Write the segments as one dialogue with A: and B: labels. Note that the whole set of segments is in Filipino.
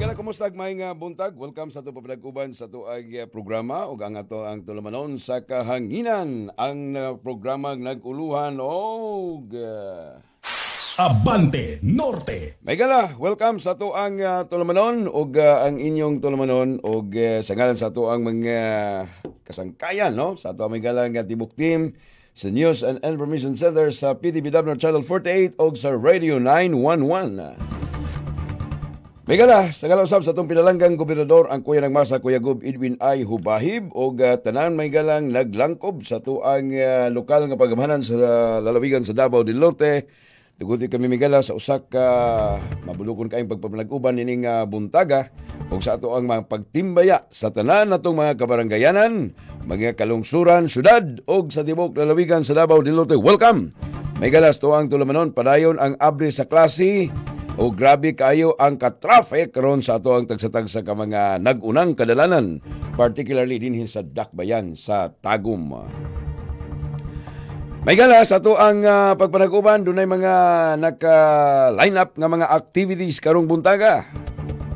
A: Kala kumusta ang maing uh, ah, buntag? Welcome sa ito papalagkuban sa ito ay ah, programa o ang ato ang tulumanon sa kahanginan ang uh, ah, programa naguluhan o Abante Norte. May welcome sa ito ang uh, tulamanon o uh, ang inyong tulumanon o uh, sa ngalan sa ito ang mga kasangkayan no? Sa ito may gala nga tibok team sa News and Information Center sa PDBW Channel 48 o sa Radio 911. Megala, sa galang sa itong pinalanggang gobernador ang kuya ng masa, Kuya Gob Edwin I. Hubahib o uh, tanan may galang naglangkob sa tuang uh, lokal nga pagamhanan sa uh, lalawigan sa Davao del Norte. Tugod kami migala sa usak ka uh, mabulukon kaayong pagpapanaguban ining uh, ah, buntaga o sa ato ang mga pagtimbaya sa tanan natong mga kabaranggayanan, mga kalungsuran, syudad o sa tibok lalawigan sa Davao del Norte. Welcome! May galas to ang tulamanon padayon ang abri sa klase o grabe kayo ang ka-traffic ron sa ato ang tagsatag sa ka mga nagunang kadalanan, particularly din sa Dakbayan sa Tagum. May gala sa ato ang uh, pagpanaguban dunay mga naka-line up nga mga activities karong buntaga.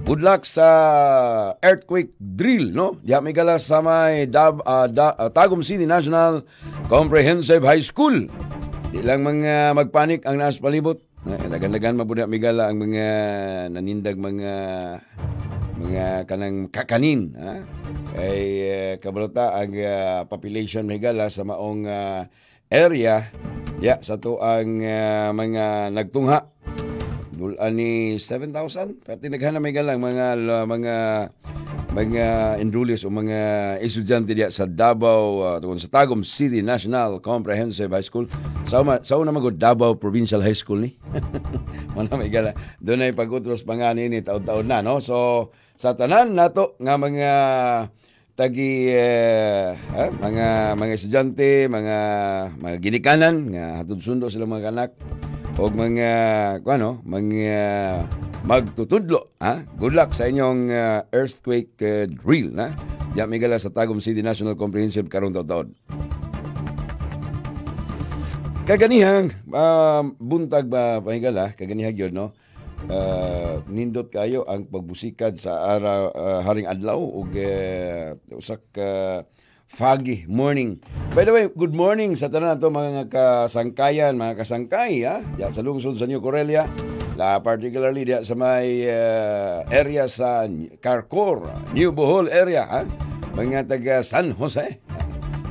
A: Good luck sa earthquake drill, no? Diya may gala sa may Dab, uh, da, uh, Tagum City National Comprehensive High School. Di lang mga magpanik ang nas palibot. Dagan-dagan eh, mabuda migala ang mga nanindag mga mga kanang kakanin ha? ay uh, kabalota ang uh, population migala sa maong uh, area ya yeah, sa to ang uh, mga nagtungha dulan ah, ni 7,000 pero tinaghan may galang mga mga mga enrollees o mga estudyante diya sa Davao uh, sa Tagum City National Comprehensive High School sa uma, sa una magod Davao Provincial High School ni mana may gala doon ay pagutros pa nga ni taon-taon na no so sa tanan na to, nga mga tagi eh, ha, ah, mga mga estudyante, mga mga ginikanan nga hatod sundo sila mga anak o mga ano, mga magtutudlo, ha? Good luck sa inyong uh, earthquake uh, drill na. Ya migala sa Tagum City National Comprehensive karon taon. Kaganihang uh, buntag ba pahigala, kaganihang yun, no? Uh, nindot kayo ang pagbusikad sa araw uh, haring adlaw ug uh, eh, usak uh, foggy morning. By the way, good morning sa tanan nato mga kasangkayan, mga kasangkay ha, diyan sa lungsod sa New Corelia. La particularly diya sa may uh, area sa Carcor, New Bohol area ha. Mga taga San Jose.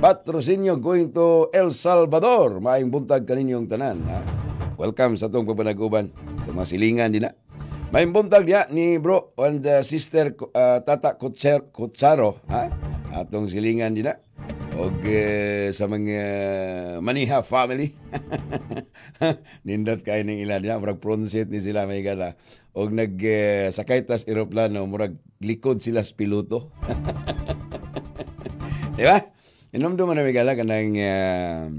A: Patrocinio going to El Salvador. Maayong buntag kaninyong tanan ha. Welcome sa tong pabanaguban. Tumasilingan din na. May buntag niya ni bro and uh, sister uh, Tata Kutser, Kutsaro. Ha? Atong silingan din na. O uh, sa mga Maniha family. Nindot kayo ng ilan niya. Murag pronsit ni sila may gana. Og nag uh, eh, sakay tas aeroplano. Murag likod sila sa piloto. Di ba? Inomdo man na may gala ka uh,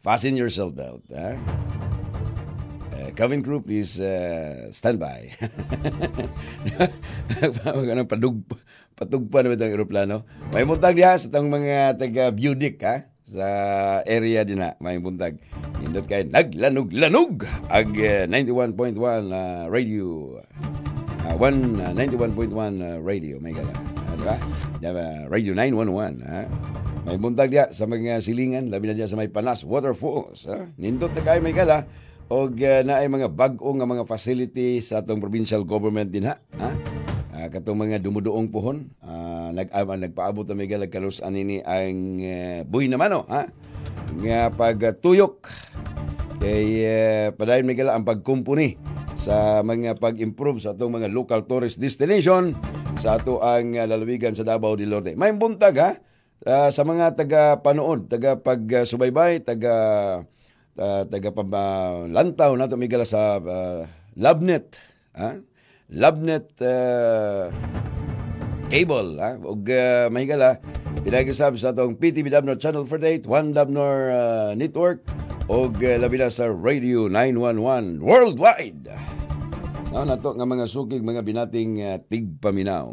A: fasten your seatbelt. Ha? Kevin Crew, please uh, stand by. Huwag ano, ka padug, patugpa naman ang aeroplano. May muntag diha sa itong mga taga Budic, ha? Sa area din na, may buntag. Hindot kayo, naglanog-lanog! Ag 91.1 uh, uh, radio. Uh, one, uh, 91.1 uh, radio, may gala. Ah, diba? Uh, diba? diba? Radio 911, ha? May buntag diya sa mga silingan, labi na diya sa may panas, waterfalls. Ha? Nindot na kayo may gala og eh, naay mga bag-o nga mga facility sa atong provincial government din ha. ha? Uh, katong mga dumuduong puhon, uh, nag uh, nagpaabot na mga lagkalos anini ang uh, eh, buhi naman no, ha? Nga pagtuyok kay uh, Miguel ang pagkumpuni sa mga pag-improve sa atong mga local tourist destination sa ato ang uh, lalawigan sa Davao del Norte. May buntag ha uh, sa mga taga panood, taga pag pagsubaybay, taga Ah, taga tagapamlantaw na tumigala sa uh, Labnet. Ha? Labnet uh, cable. Ha? og uh, mahigala, pinagisab sa atong PTV Labnor Channel 48, One Labnor uh, Network, og uh, labi na sa Radio 911 Worldwide. Now, nato nga mga sukig, mga binating uh, tigpaminaw.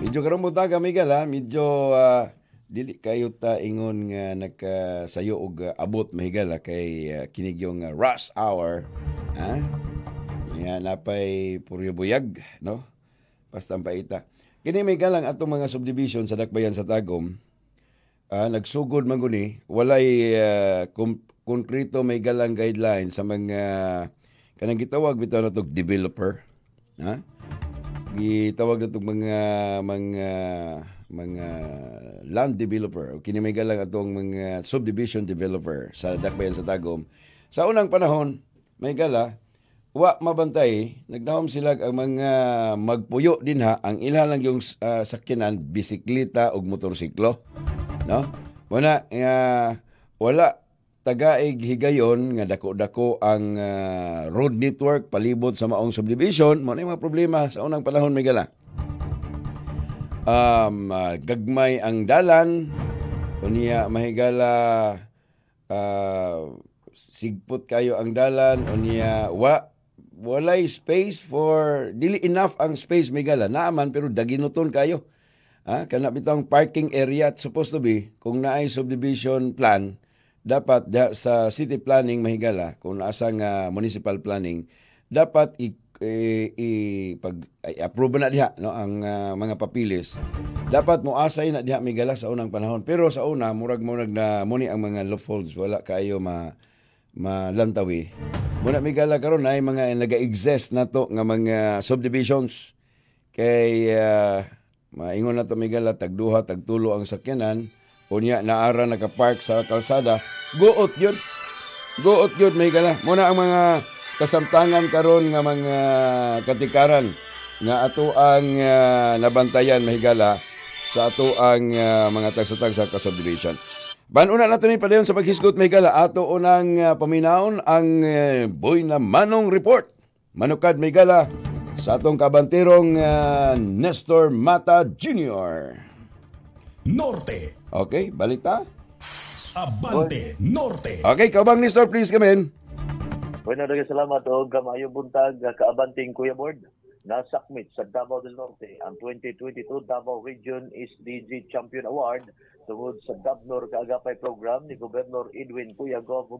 A: Medyo karumbutaga, Miguel, ha? Medyo uh, dili kayo ta ingon nga nakasayo og ah, abot mahigala ah, kay uh, kinig yung uh, rush hour ha nga napay puryo buyag no basta paita kini may galang atong mga subdivision sa dakbayan sa Tagum uh, nagsugod maguni guni walay uh, may galang guideline sa mga kanang gitawag bitaw na tog developer ha gitawag na tog mga mga mga land developer o kinimiga lang atong mga subdivision developer sa Dakbayan sa Tagum. Sa unang panahon, may gala, wa mabantay, nagdahom sila ang mga magpuyo din ha, ang ila lang yung uh, sakyanan, bisikleta o motorsiklo. No? Wala, uh, wala tagaig higayon nga dako-dako ang uh, road network palibot sa maong subdivision, mo na mga problema sa unang panahon may gala um, uh, gagmay ang dalan o mahigala uh, sigpot kayo ang dalan o wa walay space for dili enough ang space may gala naaman pero daginuton kayo ha kana bitang parking area supposed to be kung naay subdivision plan dapat da, sa city planning mahigala kung asa nga ah, municipal planning dapat i eh, eh, pag eh, approve na diha no ang uh, mga papilis dapat mo asay na diha may gala sa unang panahon pero sa una murag mo na ah, muni ang mga loopholes wala kayo ma malantawi muna may gala karon ay mga naga-exist na to nga mga subdivisions kay uh, maingon na to may gala tagduha tagtulo ang sakyanan unya naara nakapark sa kalsada guot yun guot yun may gala muna ang mga kasamtangan karon nga mga katikaran nga ato ang uh, nabantayan mahigala sa ato ang uh, mga tagsa-tagsa ka subdivision. Banuna nato ni padayon sa paghisgot mahigala ato unang uh, paminaon ang uh, Boy na Manong report. Manukad mahigala sa atong kabantirong uh, Nestor Mata Jr.
B: Norte.
A: Okay, balita.
B: Abante, Norte.
A: Okay, kabang Nestor, please come in.
B: Bueno, daghang salamat o oh, kamayo buntag ah, kaabanting Kuya Board. Nasakmit sa Davao del Norte ang 2022 Davao Region SDG Champion Award tungod sa Dabnor Kaagapay Program ni Gobernador Edwin Kuya Gov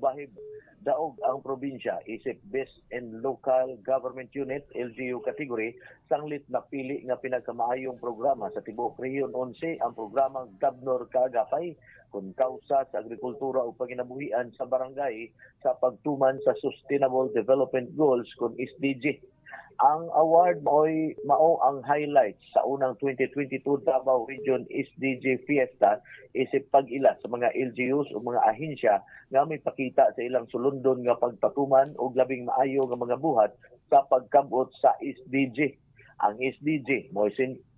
B: Daog ang probinsya isip Best and Local Government Unit LGU category sanglit na pili nga pinagkamaayong programa sa tibuok Region 11 ang programang Dabnor Kaagapay kung kausa sa agrikultura o paginabuhian sa barangay sa pagtuman sa Sustainable Development Goals kung SDG. Ang award mao'y mao ang highlights sa unang 2022 Davao Region SDG Fiesta isip pag-ila sa mga LGUs o mga ahensya nga may pakita sa ilang sulundon nga pagpatuman o labing maayo nga mga buhat sa pagkabot sa SDG. Ang SDG mo'y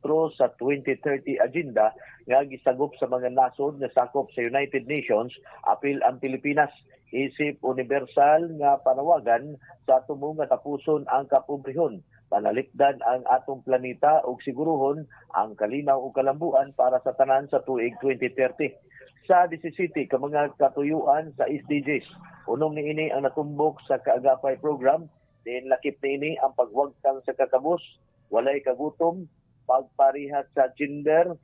B: Castro sa 2030 agenda nga gisagop sa mga nasod na sakop sa United Nations apil ang Pilipinas isip universal nga panawagan sa tumo nga tapuson ang kapobrehon panalipdan ang atong planeta ug siguruhon ang kalinaw ug kalambuan para sa tanan sa tuig 2030 sa 17 ka mga katuyuan sa SDGs unong niini ang natumbok sa kaagapay program din lakip niini ang pagwagtang sa kakabus walay kagutom pagparihas sa gender,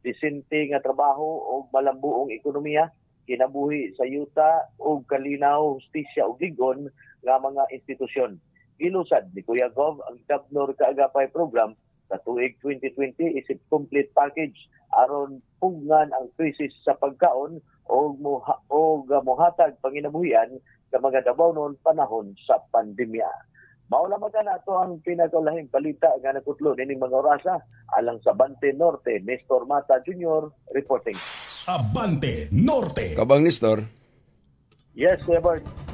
B: disente nga trabaho o malambuong ekonomiya, kinabuhi sa yuta o kalinaw, hustisya o gigon nga mga institusyon. Ilusad ni Kuya Gov ang Dabnor Kaagapay Program sa tuig 2020 isip complete package aron pugnan ang krisis sa pagkaon o muha, o gamuhatag panginabuhian sa mga dabaw noon panahon sa pandemya. Maulama ka na ito ang pinakalahing balita nga nakutlo nining mga orasa alang sa Bante Norte, Nestor Mata Jr. reporting. Abante Norte.
A: Kabang Nestor. Yes, Kuya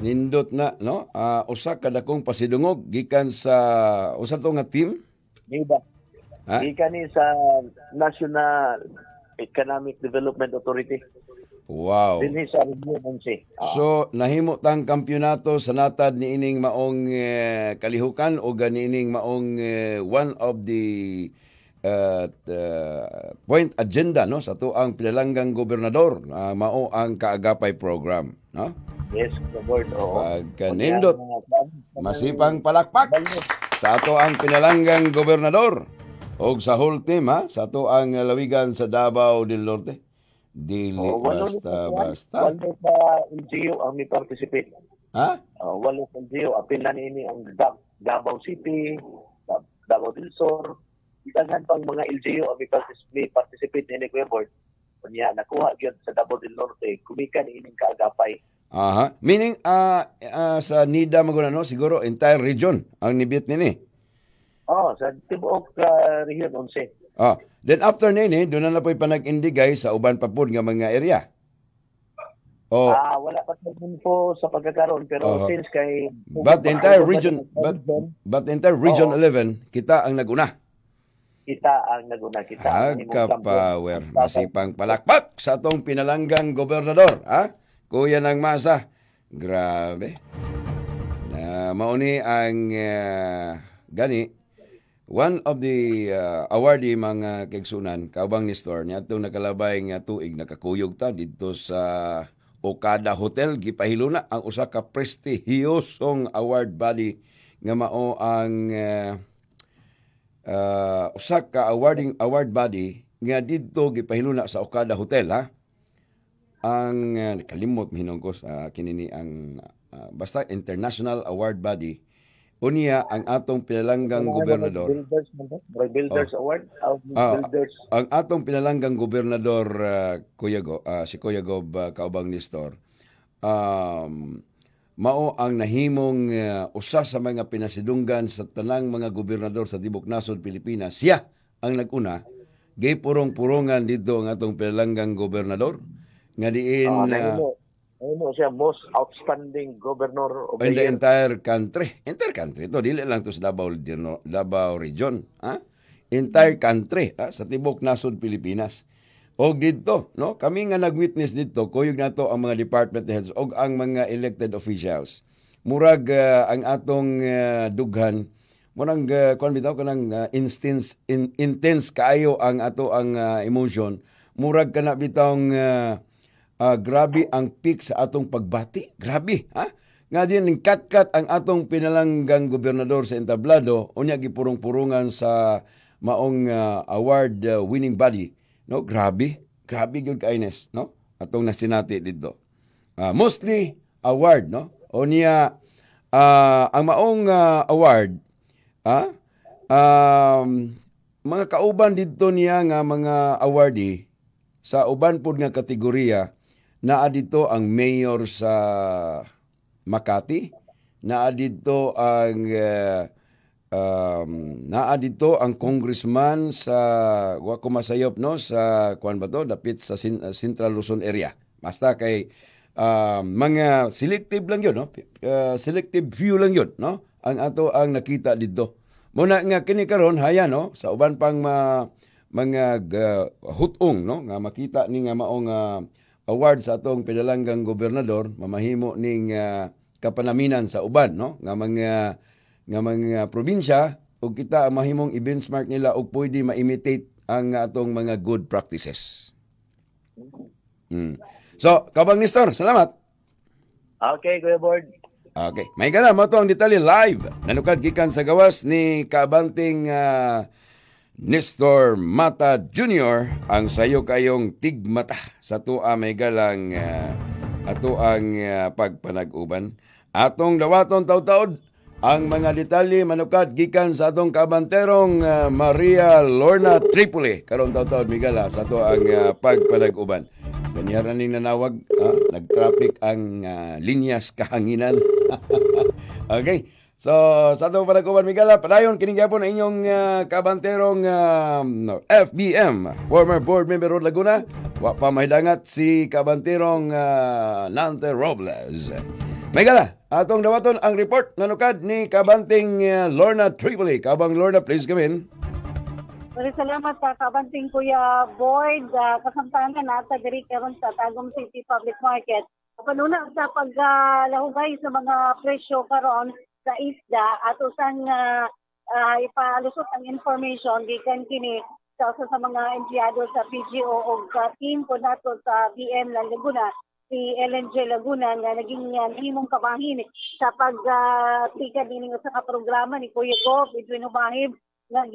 A: Nindot na, no? Uh, usa ka dakong pasidungog gikan sa usa to nga team?
B: Niba. Ha? Gikan ni sa National Economic Development Authority.
A: Wow. Dinhi
B: sa Monse. Uh, eh.
A: ah. so nahimo tang kampyonato sa natad ni ining maong eh, kalihukan o ganining maong eh, one of the at eh, uh, eh, point agenda no sa tuang pinalanggang gobernador uh, mao ang kaagapay program no yes board oo pagkanindot masipang palakpak sa ato ang pinalanggang gobernador og sa whole team ha sa tuang lawigan sa Davao del Norte Dili oh, basta, basta.
B: Walo pa ang LGU ang may participate. Ha? Oh, walo pa LGU. Apil na nini ang Davao City, Davao del Sur. Itaghan pang mga LGU ang may participate, participate nini Kuya Board. Kanya, nakuha yun sa Davao del Norte. Kumikan ining kaagapay.
A: Aha. Meaning, uh, uh, sa NIDA Magunano, siguro entire region ang nibit nini.
B: Oh, sa Tibuok uh, ah, Region 11.
A: Ah, then after nini, doon na na po'y panag-indigay sa uban pa po nga mga area. Oh. Ah,
B: wala pa din po sa pagkakaroon pero uh-huh. since kay but the entire region but,
A: but the entire region oh. 11 kita ang naguna.
B: Kita ang naguna kita. Agka
A: power masipang palakpak sa atong pinalanggang gobernador, ha? Kuya ng masa. Grabe. Na mauni ang uh, gani One of the uh, awardee mga kegsunan kaubang ni Store, niya itong nakalabay nga tuig, nakakuyog ta dito sa Okada Hotel, gipahilo na ang usa ka prestihiyosong award body nga mao ang uh, uh, usa ka awarding award body nga dito gipahilo na sa Okada Hotel ha. Ang uh, kalimot minong ko sa kinini ang uh, basta International Award Body unya ang atong pinalanggang gobernador.
B: Builders, Builders oh. Award. Um, ah, ah, builders.
A: Ang atong pinalanggang gobernador uh, Kuya Go, uh, si Kuya Gob uh, Kaubang Nestor. Um, mao ang nahimong uh, usa sa mga pinasidunggan sa tanang mga gobernador sa tibok nasod Pilipinas. Siya ang naguna gay purong-purongan dito ang atong pinalanggang gobernador nga diin uh,
B: ano siya, most outstanding governor of the, the
A: entire country. Entire country. Ito, dili lang to sa Davao, Davao region. Ha? Entire country. Ha? Sa Tibok Nasod, Pilipinas. O dito, no? kami nga nag-witness dito, kuyog na to ang mga department heads o ang mga elected officials. Murag uh, ang atong uh, dughan, murag, uh, kung ano bitaw ka ng uh, instance, in, intense kaayo ang ato ang uh, emotion, murag ka na bitawng uh, uh, grabe ang peak sa atong pagbati. Grabe, ha? Nga din katkat ang atong pinalanggang gobernador sa entablado unya gipurong-purungan sa maong uh, award uh, winning body. No, grabe. Grabe gyud kainis, no? Atong nasinati didto. Uh, mostly award, no? Unya, uh, ang maong uh, award ah uh, um, mga kauban didto niya nga mga awardee sa uban pod nga kategorya Naa dito ang mayor sa Makati. Naa dito ang uh, um, dito ang congressman sa wa masayop no sa kuan ba to dapit sa Central Luzon area. Basta kay uh, mga selective lang yun no. Uh, selective view lang yun no. Ang ato ang nakita didto. Muna nga kini karon haya no sa uban pang ma, mga uh, hutong no nga makita ni nga maong uh, award sa atong pinalanggang gobernador mamahimo ning uh, kapanaminan sa uban no nga mga ah, nga mga ah, probinsya ug kita mahimong i-benchmark nila ug pwede ma-imitate ang atong mga good practices. Mm. So, kabang Nestor, salamat.
B: Okay, Kuya Board.
A: Okay. May ka na, mo ang detalye live. Nanukad gikan sa gawas ni kabanting uh, Nestor Mata Jr. ang sayo kayong tigmata sa tuwa may galang uh, ah, ato ang uh, pagpanag-uban. Atong dawaton taw-taod ang mga detalye manukat gikan sa atong kabanterong uh, Maria Lorna Tripoli karon taw-taod migala sa ato ang uh, pagpanag-uban. Ganyaran ning nanawag, uh, nag-traffic ang uh, linyas kahanginan. okay. So, sa ato para kuban Migala, ah, padayon kining gyapon inyong uh, kabanterong uh, no, FBM, former board member Rod Laguna, wa pa mahidangat si kabanterong uh, Nante Robles. Migala, atong dawaton ang report nga ni kabanting uh, Lorna Tripoli. Kabang Lorna, please come in.
C: Maraming salamat sa kabanting Kuya Boyd, uh, kasamtangan nata diri karon sa Tagum City Public Market. Kapanuna sa paglahugay uh, sa mga presyo karon sa isda at usang uh, uh, ipalusot ang information gikan kini sa usa sa mga empleyado sa PGO o sa team ko nato sa BM ng Laguna si Ellen Laguna nga naging uh, himong kabahin sa pagtika uh, din sa programa ni Kuya Gov, Edwin Humahib nga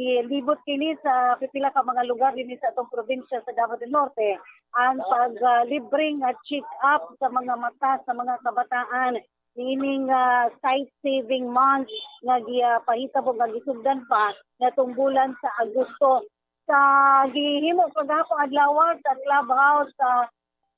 C: kini sa pipila ka mga lugar dinhi sa atong probinsya sa Davao del Norte ang paglibreng uh, at check up sa mga mata sa mga kabataan meaning uh, ah, site saving month nga giya pahitabo nga gisugdan pa natong bulan sa Agosto sa gihimo pagako adlaw sa clubhouse sa uh,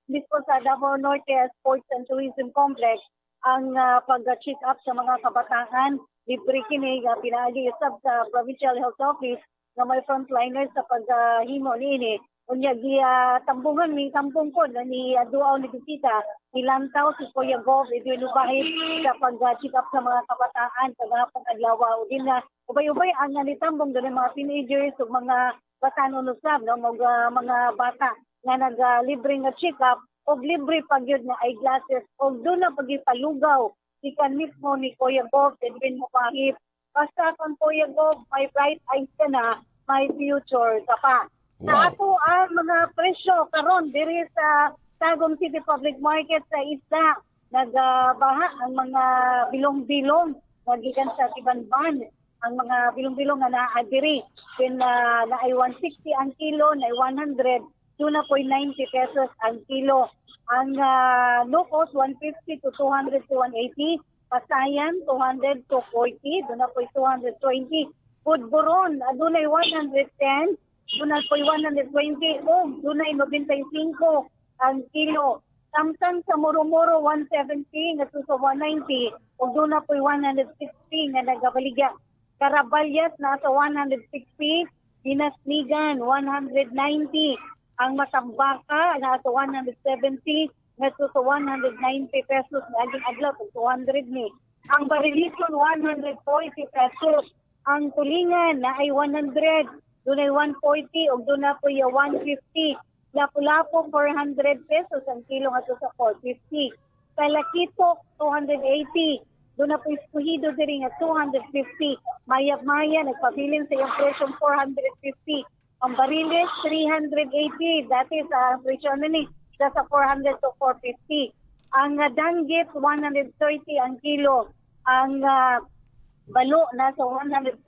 C: mismo sa Davao Norte Sports and Tourism Complex ang uh, pag-check up sa mga kabataan libre kini nga ah, pinaagi sa provincial health office nga may frontliners sa paghimo uh, niini Unya giya tambungan mi tambong ko na ni ah, duaw ni bisita ilantaw si Kuya Gov ito inubahin sa pag-check up sa mga kabataan paghapon adlaw o din na ubay-ubay ang tambong doon mga teenagers o mga bata batanon usab no mga mga bata nga naglibre nga check up og libre pag yun nga eyeglasses og doon na pagipalugaw ikan mismo ni Kuya Gov din mo basta kung Kuya Gov may bright eyes ka na may future ka pa Wow. Sa ako ang ah, mga presyo karon diri sa Tagum City Public Market sa isda nagbaha uh, ang mga bilong-bilong magikan sa Tibanban ang mga bilong-bilong nga naa diri kin uh, na ay 160 ang kilo na ay 100 tuna po 90 pesos ang kilo ang uh, locos 150 to 200 to 180 pasayan 200 to 40 doon na po 220 Budburon, adunay 110 Dunay po 120 oh, o dunay 95 ang kilo. Samtang sa Moromoro moro 170 nga sa 190 o duna po 160 nga nagabaliga. Karabalyas na sa 160, Dinasnigan 190, ang Masambaka na sa 170 nga sa 190 pesos nga aging adlaw 200 ni. Ang Barilison 140 pesos, ang Tulingan na ay 100 Dunay 140 og duna na po ya 150. pula lapu 400 pesos ang kilo ato sa 450. Palakitok 280. duna na po iskuhido diri nga 250. Mayab-maya nagpabilin sa iyong presyong 450. Ang bariles 380. That is ang uh, presyo ni sa 400 to 450. Ang uh, danggit 130 ang kilo. Ang uh, balo nasa 140.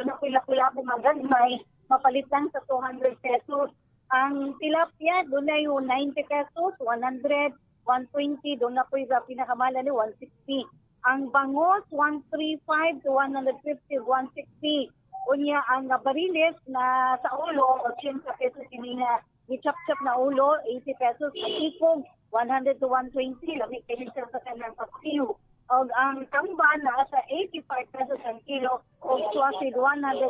C: Doon na po ilapula po magagmay mapalit lang sa 200 pesos. Ang tilapia, doon na yung 90 pesos, 100, 120, doon na po yung pinakamala ano, ni 160. Ang bangos, 135 to 150, 160. Unya ang barilis na sa ulo, 80 pesos hindi na ni-chop-chop na ulo, 80 pesos. At ikog, 100 to 120, lamig kayo sa kanilang pagsiyo o um, ang tamba na sa 85 pesos ang kilo o suasid 130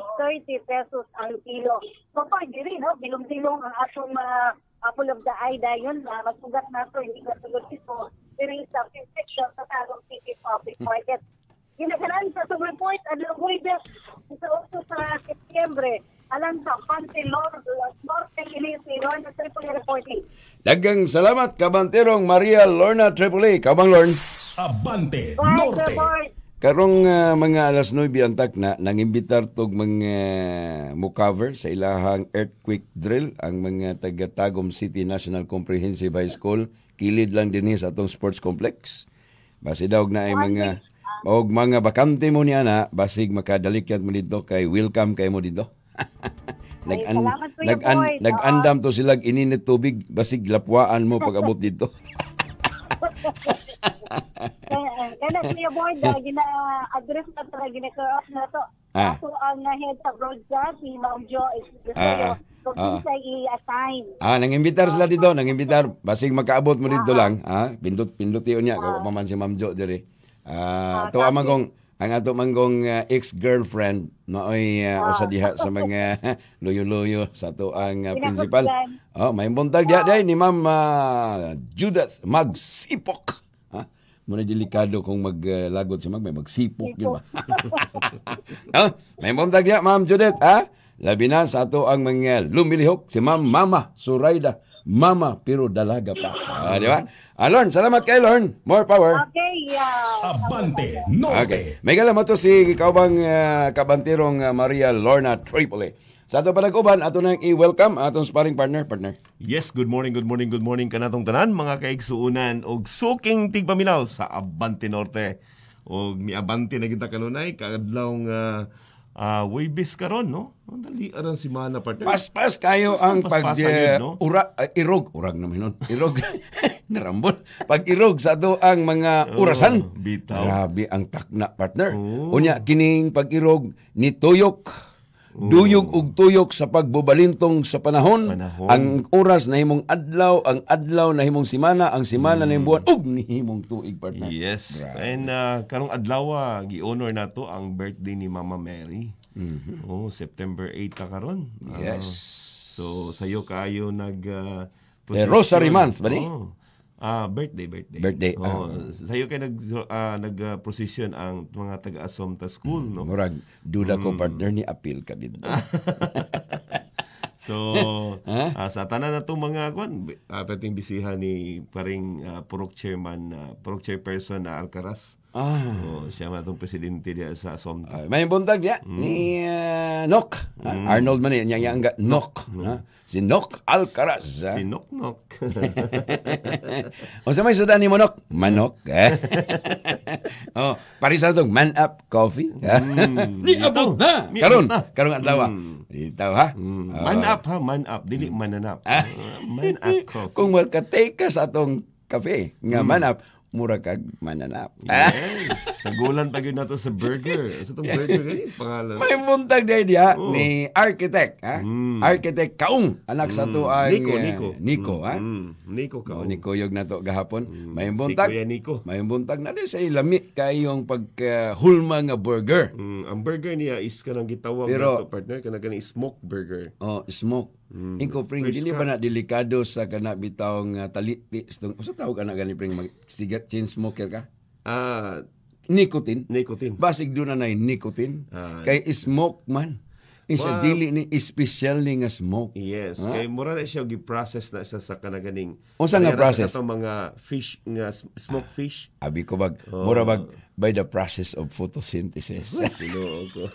C: pesos ang kilo. So pa, diri, no? Bilong-bilong ang atong mga uh, apple of the eye dahil yun, ah, masugat na ito, hindi ka tulad ito. Diri sa infection sa Tarong City Public hmm. Market. Ginagalan sa report, ang Lugoy Best, ito sa September, Alansa, Pantilor, Norte, Kinisi, Lorna, Triple reporting.
A: Dagang salamat, Kabanterong Maria Lorna Triple Kabang Lorn.
C: Abante, Norte.
A: Karong uh, mga alas 9 ang takna, nangimbitar tog mga mukaver sa ilahang earthquake drill ang mga taga Tagum City National Comprehensive High School. Kilid lang din sa atong sports complex. Basi daw na ay mga og mga bakante mo niya na basig makadalikyan mo dito kay welcome kay mo dito nag an, nag an, nag andam to silag ininit tubig basig lapwaan mo pag abot dito.
C: Eh, eh, kaya Kuya Boy, ah, gina ah, address na talaga gina off na to. Ah. Ako ang ah, head sa broadcast, si Ma'am Jo eh, is ah. Ah. i-assign.
A: Ah, nangimbitar sila dito, nangimbitar. Basig makaabot mo dito lang, ha? Pindot, pindot yun niya. Kawa man si Ma'am Jo, dire. Ah, to amang kong, ang ato manggong uh, ex-girlfriend maoy uh, ah. usa diha sa mga luyo-luyo sa to ang uh, principal. Oh, may buntag diha ah. day ni Ma'am uh, Judith Magsipok. Ha? Muna delikado kung maglagot uh, si Mag, may magsipok yun ba? oh, may buntag diha Ma'am Judith, ha? Labi na sa ato ang mga lumilihok si Ma'am Mama Surayda mama pero dalaga pa. Ah, di ba? Alon, salamat kay Lorne. More power.
C: Okay, yeah. Abante, norte.
A: Okay. May kalamat to si kaubang uh, ah, kabantirong uh, Maria Lorna Tripoli. Sa ato panag-uban, ato nang i-welcome atong sparring partner, partner. Yes,
D: good morning, good morning, good morning kanatong tanan mga kaigsuunan og suking tigpaminaw sa Abante Norte. Og miabante na kita kanunay kadlawng uh,
A: uh, way base ron, no
D: oh, dali aran si mana partner paspas kayo Basta ang pag eh, yun, no?
A: ura uh, irog urag naman nun irog narambol pag irog sa do ang mga oh, urasan. oh, bitaw grabe ang takna partner oh. unya kining pag irog ni tuyok Mm. Duyog ug tuyok sa pagbubalintong sa panahon. panahon. Ang oras na himong adlaw, ang adlaw na himong semana ang semana mm. na himong buwan, mm. ug ni himong tuig partner. Yes. Bravo. And
D: uh, karong adlaw ah, gi-honor nato ang birthday ni Mama Mary. Mm-hmm. Oh, September 8 ta karon. Yes. Uh, so sayo kayo nag uh, Rosary Month ba ni? Oh. Ah, birthday, birthday. Birthday. Oh, uh, sayo kay nag uh, nag-position ang mga taga-asom school, no? Murag
A: duda ko mm. partner ni appeal ka dito.
D: so, huh? Ah, uh, sa tanan na to mga kwan, uh, pating bisihan ni paring uh, Purok Chairman, uh, Purok Chairperson na uh, Alcaraz. Ah. Oh, siya nga itong presidente niya sa Somta. Uh, may buntag
A: niya mm. ni uh, Nock. Ah, mm. Uh, Arnold man eh, niya niya ang Nock. Mm. Uh, si Nock Alcaraz. Uh. Si Nock Nock. o sa may sudan ni Monok, Manok. Eh. oh, paris itong Man Up Coffee. mm. ni abot na. Karon, karon ang dawa. Mm. Itaw ha. Mm. Oh. Man Up
D: ha, Man Up. Dili mm. mananap.
A: Ah. man Up Coffee. Kung magka-take ka sa atong kafe nga mm. manap mura kag mananap.
D: Yes. Sagulan pa yun nato sa burger. Sa itong burger ganyan eh,
A: pangalan. May buntag na idea oh. ni Architect. Ha? Mm. Architect Kaung. Anak mm. sa to ay Nico. Eh, Nico, Nico mm. ha? Mm. Nico oh, Kaung. Nico yog na gahapon. Mm. May buntag. Si Nico. May buntag na din sa ilami kay yung pagkahulma nga burger. Mm. Ang burger niya is kanang gitawag Pero, na partner. Kanang kanang smoke burger. Oh, smoke. Mm. Ikaw, pring, dili ba na delikado sa kana bitawng uh, taliti? Sa tawag anak gani, pring, magsigat chain smoker ka? Ah, nicotine. Nicotine. Basig doon na nay nicotine. Uh, Kay smoke man. Isa wow. dili ni special ni nga smoke. Yes, ha? kay mura na
D: siya gi-process na siya sa kanaganing. Unsa nga process? Sa mga fish nga smoke
A: fish. Abi ko bag oh. mura bag by the process of photosynthesis. Tinuo ko.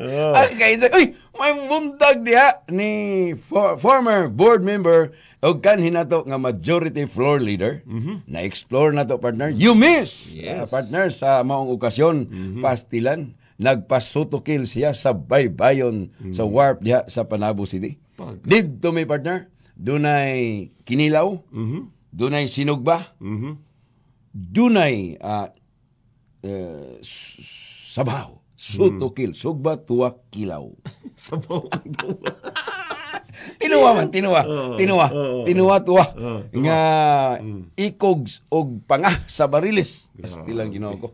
A: oh. Ay, kay sa, uy, may buntag diha ni for, former board member o kanhin nato nga majority floor leader. Mm-hmm. Na-explore nato partner. You miss! Yes. Uh, partner, sa maong okasyon, mm-hmm. pastilan, nagpasutukil siya sa baybayon mm-hmm. sa warp diha sa Panabo City. Pag- to may partner, dunay kinilaw, mm-hmm. dunay sinugba, mm-hmm. dunay uh, uh, sabaw. Sutokil, hmm. sugba, tuwa, kilaw.
C: Sabaw ang tuwa. tinuwa man, tinuwa. Uh, tinuwa. Uh, tinuwa, tuwa. Uh,
A: tuwa. Nga mm. ikogs og panga sa barilis. Kasi lang ginawa ko.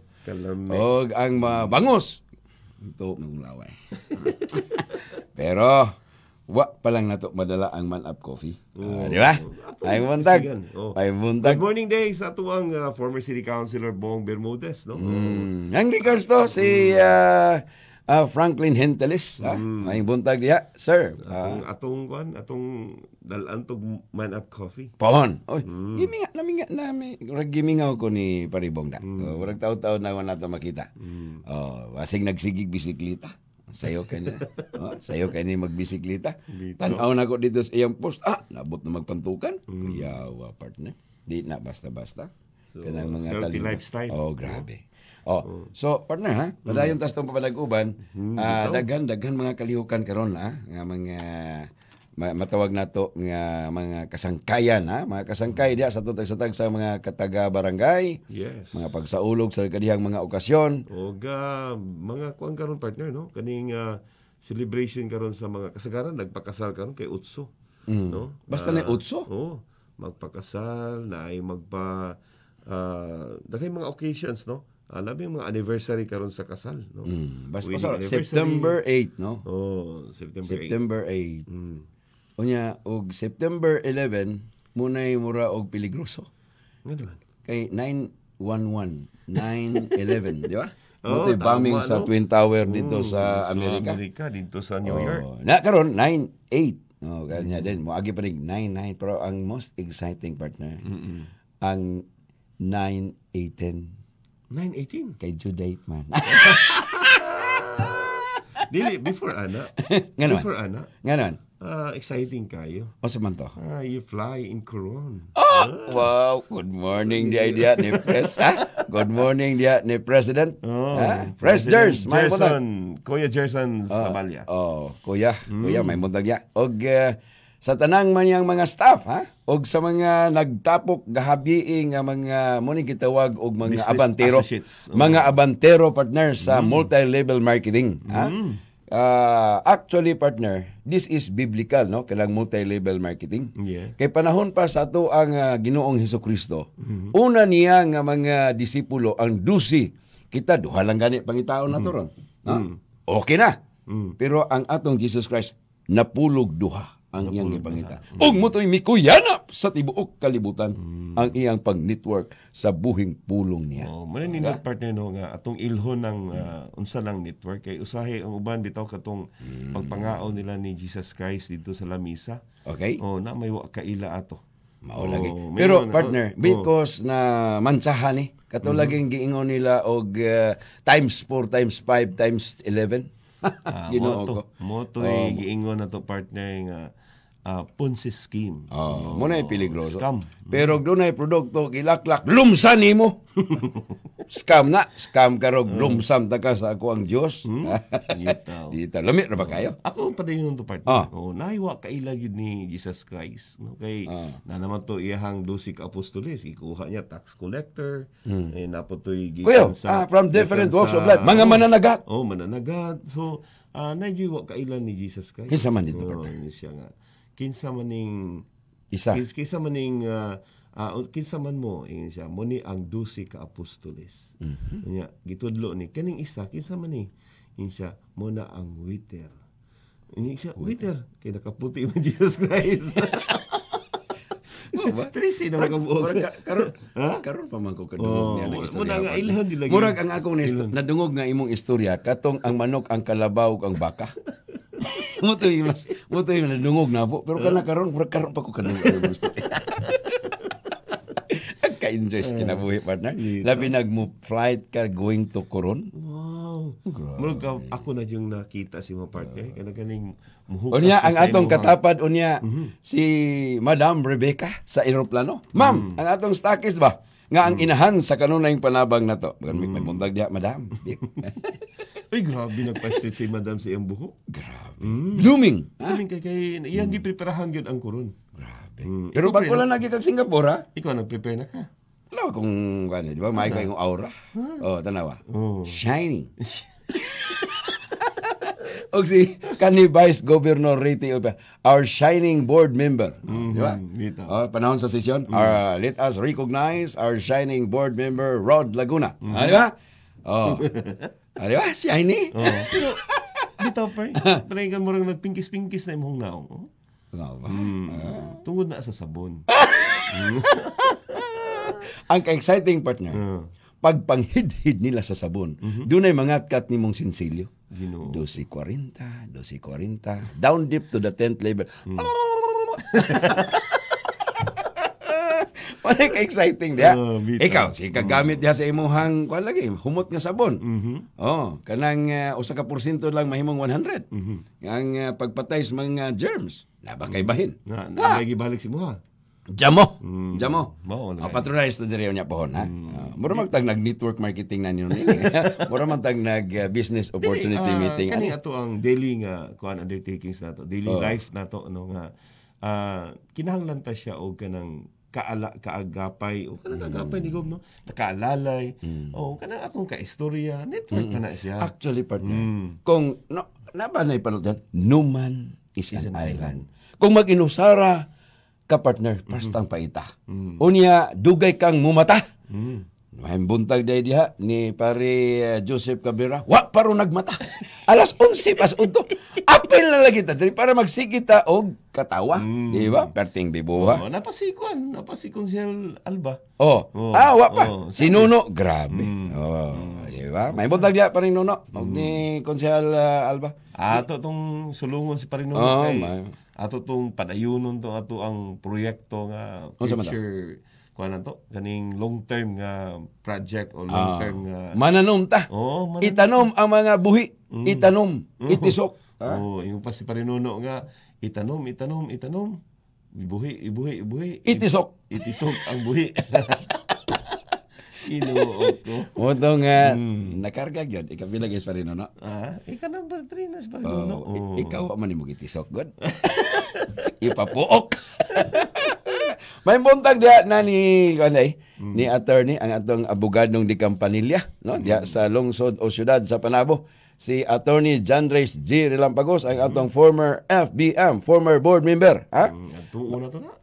A: Og ang mabangos. Ito, nung laway. Pero, wa palang nato madala ang man up coffee. uh, di ba? Ay oh, oh, buntag. Oh. Ay buntag. Good
D: morning day sa tuwang uh, ah, former city councilor Bong Bermudez, no?
A: Mm. Ang regards to si uh, uh, Franklin Hentelis, mm. ah, ah may mm. buntag diha, sir. Atong uh,
D: atong kwan, atong dalan tog man up coffee.
A: Pohon. Oy, mm. gimi nga nami nga nami gimi ko ni Paribong da. Mm. Uh, Wala taw-taw na wala nato makita. Mm. Oh, uh, nagsigig bisikleta. Sayo kay oh, sayo kay magbisikleta. Tanaw na ko dito sa iyang post. Ah, nabot na magpantukan. Mm. Yawa, partner. Di na basta-basta. So, Kanang mga healthy lifestyle. Oh, grabe. Oh. oh. So, partner ha, padayon mm. tas tong papalag-uban, mm, uh, daghan daghan mga kalihukan karon ha, nga mga matawag nato nga mga kasangkayan ha mga kasangkay diha sa tutag sa tag sa mga kataga barangay yes mga pagsaulog sa kadihang mga okasyon
D: og uh, mga kuang karon partner no kaning uh, celebration karon sa mga kasagaran nagpakasal karon kay utso
A: mm. no basta uh, ah, na
D: utso oh magpakasal na ay magpa uh, ah, dakay mga occasions no Uh, mga anniversary karon sa
A: kasal no mm, basta September 8 no oh September, September 8, 8. Mm. Unya, og September 11, munay mura og peligroso. Ganun. Kay 911, 911, di ba? Oh, Buti bombing tama, sa no? Twin Tower dito mm, sa Amerika. Sa Amerika, dito sa New oh, York. Na karon 98 Oh, kanya mm. Mm-hmm. din. Moagi pa rin 9-9. Pero ang most exciting partner, Mm-mm. ang 9-18.
D: 9-18?
A: Kay Jude Aitman.
D: Dili, before ana.
A: Ganon. Before ana. Ganon.
D: Uh, ah, exciting kayo. O sa man to? Ah, you fly in Coron. Oh,
A: ah. wow. Good morning, di idea ni Pres. Good morning, dia ni President. Oh, ha? Pres Jers. Jerson. Kuya Jerson oh, Sabalya. Oh, Kuya. Mm. Kuya, may muntag ya. Og, uh, sa tanang man yang mga staff ha og sa mga nagtapok gahabi eh, nga mga mo ni gitawag og mga Business abantero okay. Mm. mga abantero partner sa mm. multi-level marketing ha mm. uh, actually partner this is biblical no kanang multi-level marketing yeah. kay panahon pa sa ato ang uh, Ginoong Hesus Kristo mm-hmm. una niya nga mga disipulo ang dusi kita duha lang gani pangitaon mm-hmm. to ron mm okay na mm pero ang atong Jesus Christ napulog duha ang iyang gipangita. Og mo to'y mikuyanap sa tibuok kalibutan mm. ang iyang pag-network sa buhing pulong niya. Oh,
D: mo ni okay. partner no nga atong ilhon ng uh, unsa lang network kay usahay ang uban bitaw katong mm. pagpangao nila ni Jesus Christ dito sa lamisa. Okay. Oh, na may kaila ato. Mao lagi. Oh, Pero man, partner, oh,
A: because oh. na mansahan ni eh, katulad mm-hmm. giingon nila og uh, times 4 times 5 times 11. ah, Ginoo ko. Oh, mo to'y oh,
D: giingon na to partner
A: nga uh, uh, Ponzi scheme. Oh, oh, mo na peligroso. Scam. Pero doon ay produkto, kilaklak, lumsan ni mo. scam na. Scam ka rog, lumsan ta ka sa ako ang Dios. Hmm? Dito. Lamit ra ba kayo?
D: Ako pa din yung part. Oh. Oh, naiwa kaila yun ni Jesus Christ. Okay. oh. Ah. na naman to iyahang dosik apostolis. Ikuha niya tax collector. Hmm. Eh, napotoy gikan sa... Ah, from different walks of life. Mga mananagat. Oh, mananagat. So, uh, naiwa ila ni Jesus Christ. Kinsa man dito. So, siya nga kinsa maning isa kins, kinsa maning uh, ah, ah, uh, kinsa man mo ingon siya mo ni ang 12 ka apostoles mm-hmm. Niya, gitudlo ni kaning isa kinsa man ni ingon siya mo na ang waiter ingon siya waiter, waiter. kay nakaputi
A: man Jesus Christ oh, ba? Trisi na mga buog. Karon, karon pa man ko kadungog oh, niya ng istorya. lagi. Murag ang ako akong nadungog nga imong istorya, katong ang manok, ang kalabaw, ang baka. mo to yung mas mo to yung nungog na po pero ah. kana karon pero karon pa ko kanung ano gusto ka-enjoy sa ah. kinabuhi partner. Dito. Labi nag mo flight ka going to Coron. Wow.
D: Murag ako na yung nakita si mo partner. Uh, ah. Kana ganing muhukas. Unya ang atong katapad
A: unya mhm. si Madam Rebecca sa eroplano. Ma'am, mhm. ang atong stockist ba? nga ang mm. inahan sa kanunayng panabang na to. May, may mm. bundag diya, madam.
D: Ay, grabe nagpa-stretch si madam sa iyang buho. Grabe. Mm. Blooming. Blooming kay kay iyang gipreparahan gyud ang kuron.
A: Grabe. Mm. Pero ba't wala lagi kag Singapore ha? Ikaw prepare na ka. Tanawa kung, ano, di ba? Maikay kong aura. Huh? Oh, tanawa. Oh. Shiny. o si kanhi Vice Governor Rete Upa, our shining board member. Mm-hmm. Di ba? Dito. Oh, panahon sa sesyon, mm-hmm. our, uh, let us recognize our shining board member Rod Laguna. Mm-hmm. Ah, di ba?
D: Oh. ah, di ba? Shiny. Oh. Pero, bitaw pa eh. Talagang mo lang nagpingkis-pingkis na imong naong. Oh.
A: Wow. Mm. Uh, tungod na sa sabon. Ang exciting part niya, uh. Ah. pag panghid-hid nila sa sabon, mm-hmm. doon ay mangatkat ni mong sinsilyo. You know. 12.40, 12.40. Down deep to the 10th level. Mm. Parang exciting dia. Oh, Ikaw, si hmm. kagamit dia sa imuhang kuan lagi, humot nga sabon. Mm-hmm. Oh, kanang uh, usa ka porsyento lang mahimong 100. Mm-hmm. Ang uh, pagpatay sa mga germs, nabakay bahin. Na, na, na, na, na, na, na, na, na, Jamo.
C: Mm. Jamo.
A: Mo, oh, ah, patronize na diri niya pohon ha. Mm. Uh, magtag nag network marketing na niyo ni. mura magtag nag ah, business opportunity Dili, uh, meeting. Kani ato ang daily nga kuan undertakings nato, daily oh. life nato
D: ano nga uh, kinahanglan ta siya og kanang kaala kaagapay o mm. kanang kaagapay mm. ni gobno nakaalalay mm. o kanang akong ka istorya network mm. na
A: siya actually partner mm. kung no, na ba na ipanod numan is, is an, an island. island kung maginusara kapartner, pastang mm-hmm. paita. Mm-hmm. Unya, dugay kang mumata. Mm-hmm. buntag day diha ni pare eh, Joseph Cabrera, wa paro nagmata. Alas 11 pas unto. Apil na lagi ta diri para magsigit ta og katawa, mm. di ba? Perting bibuha. Oh,
D: napasikon, napasikon si Alba.
A: Oh. oh. Ah, wa pa. Oh, si Nuno, grabe. Mm. Oh, mm. di ba? May buntag diha paring Nuno, og mm. ni Konsehal uh, Alba. Ato ah, tong sulungon si paring Nuno oh, kay
D: ato tong padayunon to ato ang proyekto nga ano future kuan to kaning long term nga project o long ah. term nga uh, mananom
A: ta oh, mananom. itanom ang mga buhi
D: mm. itanom mm. itisok ha? oh ingon pa si Parinuno nga itanom itanom itanom ibuhi ibuhi ibuhi itisok itisok ang buhi
A: Inuot ko. Muto nga, mm. nakarga yun. Ikaw bilagay pa rin, no? Ah, ikaw number 3 na sa oh, no? oh. Ikaw, man mo gitisok, good. Ipapuok. May buntag diya na ni, kanay, mm. ni attorney, ang atong abogadong di Campanilla, no? Mm. Diya sa lungsod o syudad sa Panabo si Attorney John Reyes G. Rilampagos, ang hmm. atong mm. former FBM, former board member. Ha? Mm, tuo na to na.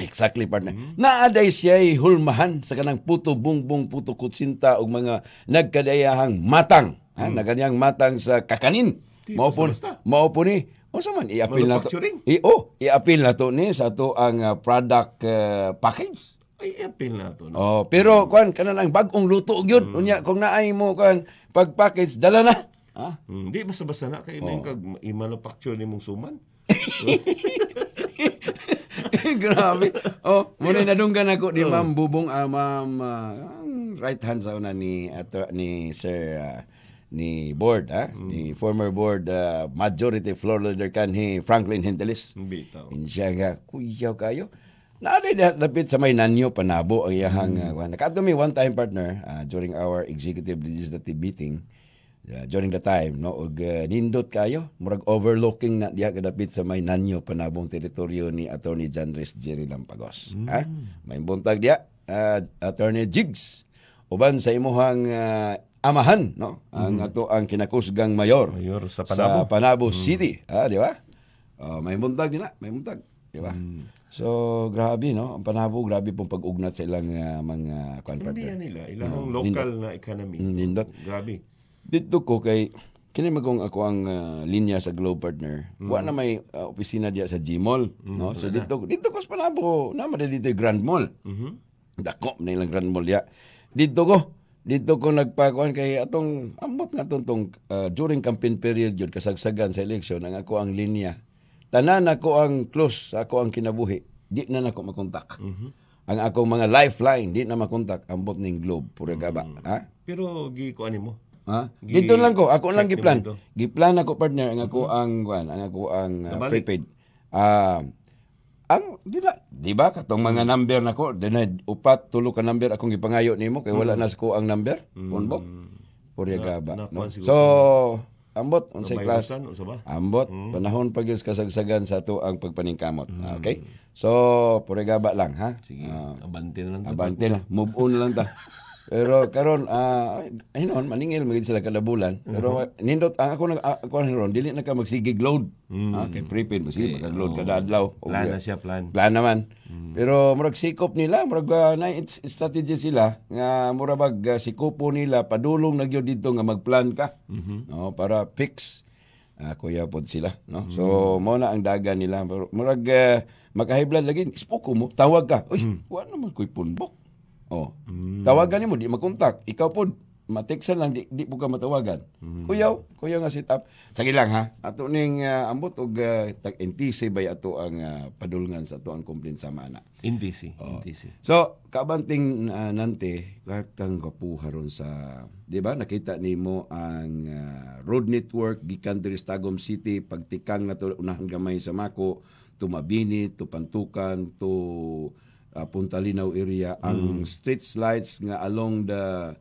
A: Exactly, partner. Mm-hmm. Naaday siya'y hulmahan sa kanang puto bungbong puto kutsinta o mga nagkadayahang matang. Mm-hmm. Ha, mm. matang sa kakanin. Maupon, maupon ni. O sa man, i-appeal na to. I, oh, i-appeal na to ni sa to ang uh, product uh, package. Ay, appeal na to. No? Oh, pero mm-hmm. kuan kana lang bagong luto gyud. Mm-hmm. Unya kung naay mo kuan pag package dala na. Ha?
D: Hindi mm, basta-basta na kay oh. kag i-manufacture ni mong suman.
A: Grabe. Oh, muna na dunggan ako ni oh. Ma'am Bubong, uh, Ma'am uh, right hand sa una ni ato ni Sir uh, ni board ha mm. ni former board uh, majority floor leader kanhi Franklin Hintelis bitaw insya nga kuyaw kayo Naalay na lapit sa may nanyo panabo ang iyahang mm. uh, one time partner uh, during our executive legislative meeting uh, during the time no og uh, nindot kayo murag overlooking na diha kadapit sa may nanyo panabong teritoryo ni attorney Janris Jerry Lampagos mm. ha ah, may buntag diha uh, attorney Jigs uban sa imuhang uh, amahan no mm. ang ato ang kinakusgang mayor, mayor sa Panabo, sa Panabo mm. City ha ah, di ba oh, may buntag na may buntag di ba? Mm. So, grabe, no? Ang Panabo, grabe pong pag-ugnat sa ilang uh, mga contractor. Hindi yan nila. Ilang no, mm. local nindot. na economy. Mm, nindot. Grabe. Dito ko kay kini magong ako ang uh, linya sa Globe Partner. Mm. Wa na may uh, opisina diya sa Gmall, mm, no? So na. dito dito ko sa Panabo, na man dito Grand Mall. Mhm. -hmm. Dako na ilang Grand Mall ya. Dito ko dito ko nagpakuan kay atong ambot nga tong uh, during campaign period yun kasagsagan sa election ang ako ang linya. Tanan ako ang close, ako ang kinabuhi. Di na nako makontak. Mm -hmm ang akong mga lifeline di na makontak ang bot ning globe pura ka ba mm. ha
D: pero ani mo
A: Ha? Gi, dito lang ko, ako lang giplan. Giplan ako partner ang ako mm-hmm. ang kuan, ang ako ang uh, prepaid. Ah uh, ang di na, di ba katong mga mm-hmm. number nako, na upat tulo ka number akong gipangayo nimo kay wala mm. na ko ang number, mm. phone book. Purya ka ba? No? So ambot unsay class? Ambot mm. panahon pag kasagsagan sa ato ang pagpaningkamot. Mm. Okay? So purya ba lang ha? Sige. Uh, abante na lang. Abante na. Move on na lang ta. Pero karon ah uh, hinon maningil magid sila kada bulan. Mhm. Pero mm-hmm. nindot ang ah, ako nag ah, ako ron dili na ka magsigig load. Mm. Ah, kay prepaid sige okay. mag load kada adlaw. Plan na siya plan. Plan naman. Mm. Pero murag sikop nila, murag uh, na strategy sila nga mura bag uh, sikupo nila padulong na gyud didto nga magplan ka. Mm-hmm. No, para fix uh, kuya pod sila, no? mm So mo na ang dagan nila. Murag uh, makahiblad lagi, spoko mo, tawag ka. Uy, mm. wala naman ko'y punbok. Oh. Mm. Tawagan mo, di makontak. Ikaw pod matiksan lang di, di buka matawagan. Mm. Kuyaw, kuyaw nga sit up. Sige lang ha. Ato ning uh, ambot og uh, tag NTC bay ato ang uh, ah, padulngan sa ato ang complaint sa mana. NTC, oh. NTC. So, kabanting uh, nante kartang gapu haron sa di ba nakita nimo ang uh, road network gikan diri sa Tagum City pagtikang nato unahan gamay sa Mako to Mabini to Pantukan to uh, Punta Linaw area ang mm. street lights nga along the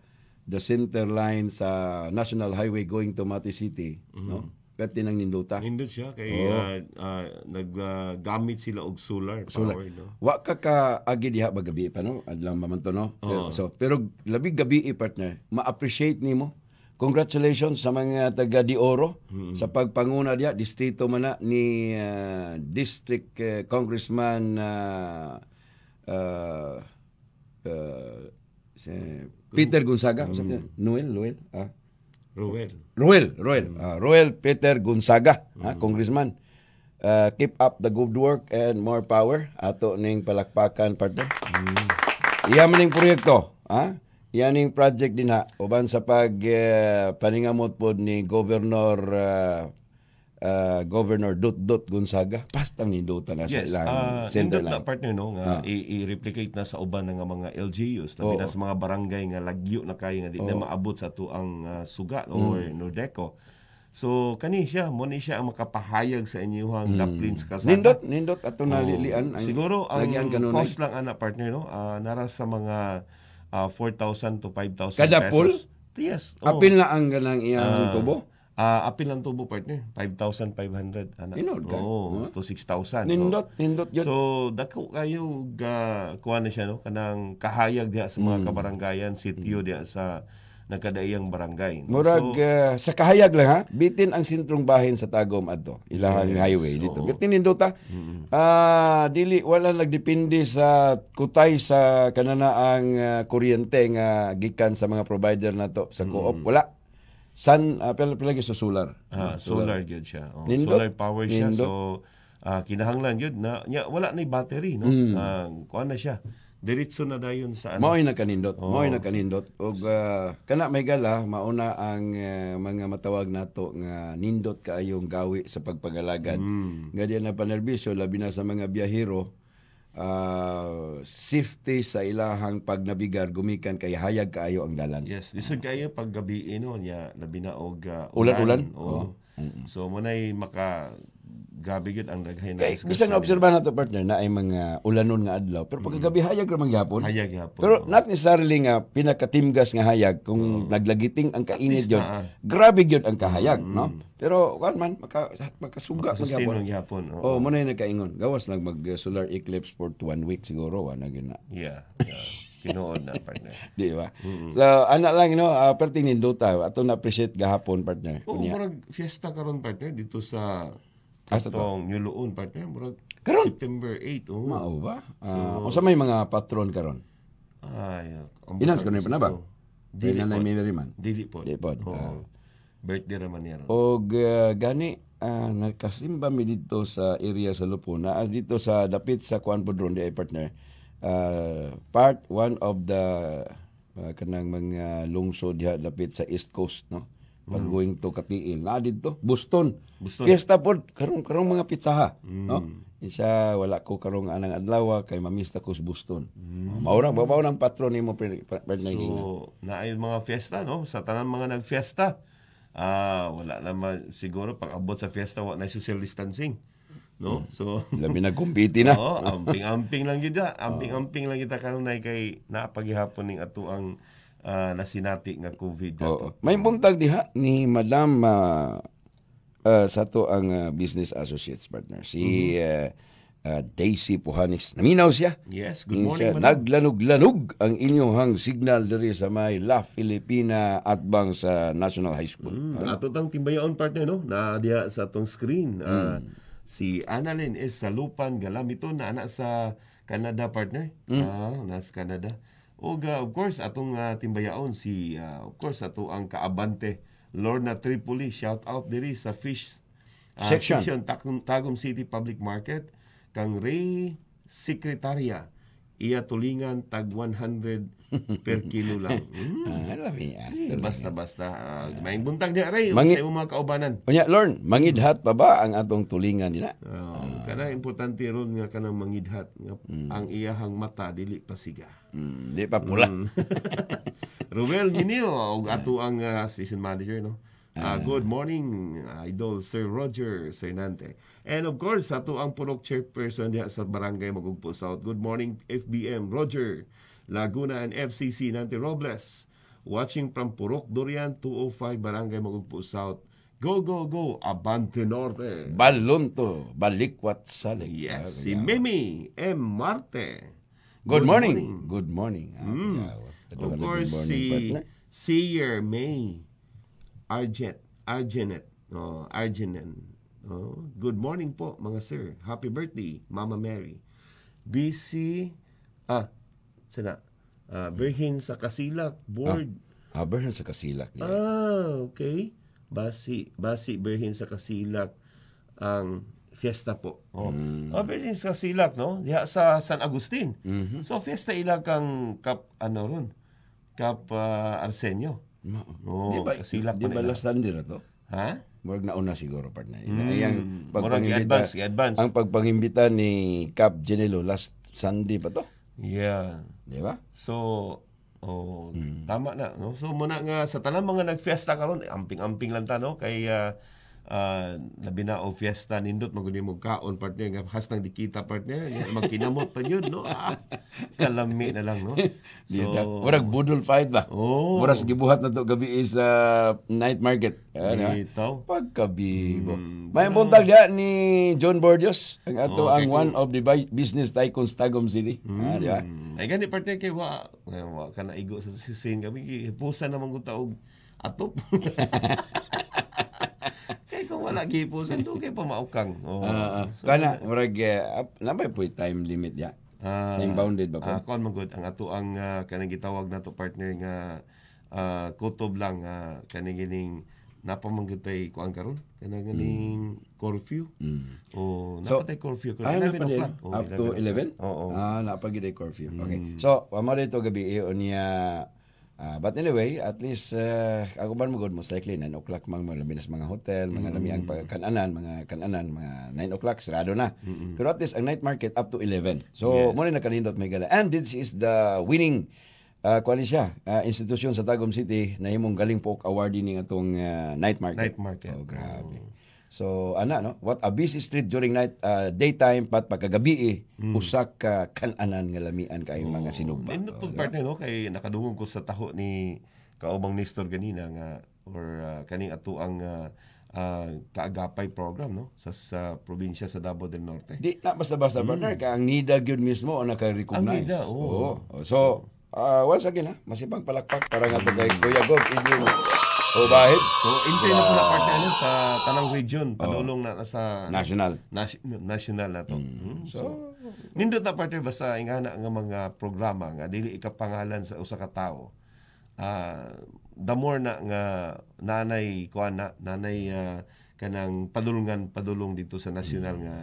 A: the center line sa National Highway going to Mati City mm. no pwede nang ninduta nindut siya kay oh. uh,
D: uh, naggamit uh, sila og solar, solar power no
A: wa ka ka agi diha ba gabi pa no adlaw man to no oh. so pero labi gabi eh, partner ma-appreciate nimo Congratulations sa mga taga Di Oro mm-hmm. sa pagpanguna diya distrito man na ni uh, District uh, Congressman uh, uh, uh, si Peter Gonzaga. Mm. Noel, Noel. Ah. Ruel. Ruel, Ruel. Uh, Ruel Peter Gonzaga, ah, mm. ah, congressman. Uh, keep up the good work and more power. Ato ning palakpakan, partner. Mm. Iyan ning proyekto. Ah? Iya ning project din ha. Uban sa pag uh, eh, paningamot pod ni Governor uh, uh, Governor Dut Dut Gonzaga, pastang ninduta na sa yes, ilang uh, ah, center line. na partner no, nga uh,
D: i-replicate na sa uban ng mga LGUs, labi oh, na sa mga barangay nga lagyo na kay nga di oh, na maabot sa tuang uh, suga mm. or Nordeco. So kani siya mo ni siya ang makapahayag sa inyo ang mm. daplin sa kasada. Nindot
A: nindot ato na lilian oh, siguro ang cost
D: lang ana partner no uh, nara sa mga uh, 4,000 to 5,000 pesos. Kada pool?
A: Yes. Oh. Apil na ang ganang
D: iyang uh, tubo? Uh, apil ng tubo partner, 5,500 Ano? Tinod ka. Oo, huh? to 6,000. Nindot, so, nindot yun. So, dako kayo uh, kuha na siya no kanang kahayag diha sa mga mm. kabarangayan, sitio mm. sa nagkadaiyang barangay. No? Murag
A: so, uh, sa kahayag lang ha, bitin ang sentrong bahin sa Tagum adto, Ilahan yes, highway so, dito. Pero tinindota, mm-hmm. uh, ah, dili wala nagdepende sa kutay sa kanana ang uh, ah, kuryente nga uh, gikan sa mga provider nato sa co-op, wala. Sun, uh, ah, pil pilagi sa solar. Ah, solar, solar gyud siya. Oh, Nindot. solar power siya. Nindot. So uh, kinahanglan
D: gud na nya, wala na battery no. Mm. Uh, ah, kuan na siya. Diretso na dayon sa ano. Mao'y
A: nakanindot. Oh. Mao'y nakanindot og uh, kana may gala mauna ang uh, mga matawag nato nga nindot kaayong gawi sa pagpagalagad. Mm. Gadya na panerbisyo labi na sa mga biyahero uh, safety sa ilahang pagnabigar gumikan kay hayag kaayo ang dalan.
D: Yes, lisod kaayo pag gabi ino eh, niya labi uh, ah, ulan. ulan? Oh. Mm-hmm. So manay maka gabi gid ang daghay na. Kay bisan na obserba
A: nato partner na ay mga ulanon nga adlaw pero pagkagabi mm. hayag ra mangyapon. Hayag yapon. Pero oh. not necessarily nga pinakatimgas nga hayag kung naglagiting ang kainit yon. Ah. Grabe gyud ang kahayag, no? Pero kan man maka makasuga magyapon. gyapon. Oh, oh mo na nakaingon. Gawas lang mag uh, solar eclipse for one week siguro wa na gina. Yeah. yeah. Tinood na, partner. Di ba? So, ana lang, no, uh, ah, perting nindota. Ato na-appreciate gahapon, partner. oh, murag
D: fiesta karon partner, dito sa Katong to? Yuluon, partner. Murag
A: karon September 8. Oh. Mao ba? Uh, so, unsa may mga patron karon? Ay. Ah, Inans karon na ba? Dili na may man. Dili po. Dili po. Oh. Ah. Uh,
D: birthday ra man nero.
A: Og uh, gani uh, nakasimba mi dito sa area sa Lupona as dito sa dapit sa Kuan Pudron, di ay partner. Uh, part one of the uh, kanang mga lungsod diha dapit sa East Coast no pag going mm. to Katiin. Na dito, Boston Buston. Fiesta pod karong karong mga pitsaha, mm. no? Isa wala ko karong anang adlaw ah, kay mamista ko sa Buston. Mm. Oh, maura babaw ng patron nimo Bernardina. So,
D: naay mga fiesta no sa tanan mga nagfiesta. Ah, wala naman siguro pag abot sa fiesta wala na social distancing. No? Mm. So, labi na
A: kumpiti na. Oo,
D: amping-amping lang gyud ah. Amping-amping lang kita karon nay kay napagihapon ning atoang ang uh, sinati nga COVID nato.
A: May buntag diha ni Madam uh, uh, sa ang uh, business associates partner si mm-hmm. uh, uh, Daisy Puhanis. Naminaw siya. Yes, good morning. Siya, naglanog-lanog ang inyong signal diri sa may La Filipina at bang sa National High School. Mm, ano? Ato tang timbayaon partner no na diha sa atong screen. Uh, Si Annalyn is sa
D: Lupan Galamiton na anak sa Canada partner. Mm. Uh, nasa Canada ug uh, of course atong uh, timbayaon si uh, of course ato ang kaabante Lorna Tripoli shout out diri sa fish uh, section, section Tagum, Tagum City Public Market kang Ray Secretaria iya tulingan tag 100 per kilo lang. Mm. ah, labi eh, basta basta uh, may buntag niya ray Mangi- sa imong
A: mga kaubanan. Unya Lorne, mangidhat pa ba ang atong tulingan nila?
D: Oh, uh, kana importante ron nga kanang mangidhat nga mm. ang iyahang mata dili pasiga. Mm, di pa pula. Mm. Ruel Ginio og ato ang uh, ah, station manager no. Uh, good morning, Idol Sir Roger Sernante. And of course, ato ang punok chairperson diha sa Barangay Magugpo South. Good morning, FBM Roger Laguna and FCC Nante Robles. Watching from Purok Durian 205 Barangay Magugpo South. Go, go, go, Abante Norte. Balunto, balikwat salik. Yes, si Mimi M. Marte. Good, good morning. morning.
A: Good morning.
D: Ah, mm. Of course, si Seer May. Argent, Arjenet, oh, Arjenen. Oh, good morning po mga sir. Happy birthday, Mama Mary. BC, ah, sana, ah, Berhin sa Kasilak, board.
A: Ah, ah Berhin sa Kasilak.
D: Yeah. Ah, okay. Basi, Basi Berhin sa Kasilak ang fiesta po. Oh. Mm. Oh, Berhin sa Kasilak, no? Diha sa San Agustin. Mm-hmm. So, fiesta ila kang kap, ano ron, kap uh, Arsenio.
A: Oo, oh, di ba, kasilak di ba last Sunday na to? Ha? Murag nauna siguro, partner. Mm. Ayang pagpangimbita, advance, advance. Ang pagpangimbita ni Cap Genelo last Sunday pa to?
D: Yeah. Di ba? So, oh, mm. tama na. No? So, muna nga, sa tanang mga nagfiesta karon amping-amping lang ta, no? Kay uh, uh, labi na o fiesta nindot maguni mo kaon partner nga has nang
A: dikita partner nga magkinamot pa yun no ah, kalami na lang no so murag budol fight ba oh. muras gibuhat na to gabi is uh, night market ano ito pagkabibo hmm, may buntag dia ni John Bordios ang ato oh, okay, ang cool. one of the business tycoons Tagum City hmm. ah, diba?
D: ay gani partner kay wa wa kana igo sa sisin kami pusa na mong taog atop wala gipo sa to kay pamaukang. Oh. Uh, so, kana
A: murag uh, eh, nabay po time limit ya. Uh, ah. time bounded ba po? Uh,
D: kon magud ang ato ang uh, kanang gitawag na to partner nga uh, kutob lang uh, kanang gining
A: napamanggitay ko ang karon kanang ganing mm. curfew mm. o napatay so, curfew ko na o'clock oh, up 11. to 11 oo oh, oh. ah napagitay curfew okay mm. so pamari to gabi eh, niya Uh, but anyway, at least uh, ako ba mo good most likely 9 o'clock mang mga labi mga hotel, mga mm-hmm. lamiang kananan, mga kananan, mga 9 o'clock sarado na. Mm-hmm. Pero at least ang night market up to 11. So yes. mo na kanindot may gala. And this is the winning uh, ah, kuan siya, uh, institusyon sa Tagum City na himong galing po award ni atong uh, night market. Night market. Oh, grabe. Mm-hmm. So ana no, what a busy street during night uh, daytime pat pagkagabi eh, mm. usa ka kananan nga lamian kay oh. sinugba.
D: Nindot pud partner no kay nakadungog ko sa taho ni kaubang Nestor ganina nga or uh, kaning ato ang uh, uh, kaagapay program no sa, sa probinsya sa Davao del Norte. Di
A: na basta-basta mm. partner kay ang NIDA gyud mismo ang naka-recognize. Ang NIDA, Oh. Oh. So, uh, once again ha, masipag palakpak para nga hmm. to kay Kuya Gob inyo. O oh, bahid. So, intern na po
D: na partner ano, sa tanang region, oh. padulong na sa National. nas- national na to. Mm. Hmm, So, nindot na partner basta ingana ang mga programa nga dili ikapangalan sa usa ka tawo. Ah, the more na nga nanay kuan na nanay ah, kanang padulungan padulong dito sa national nga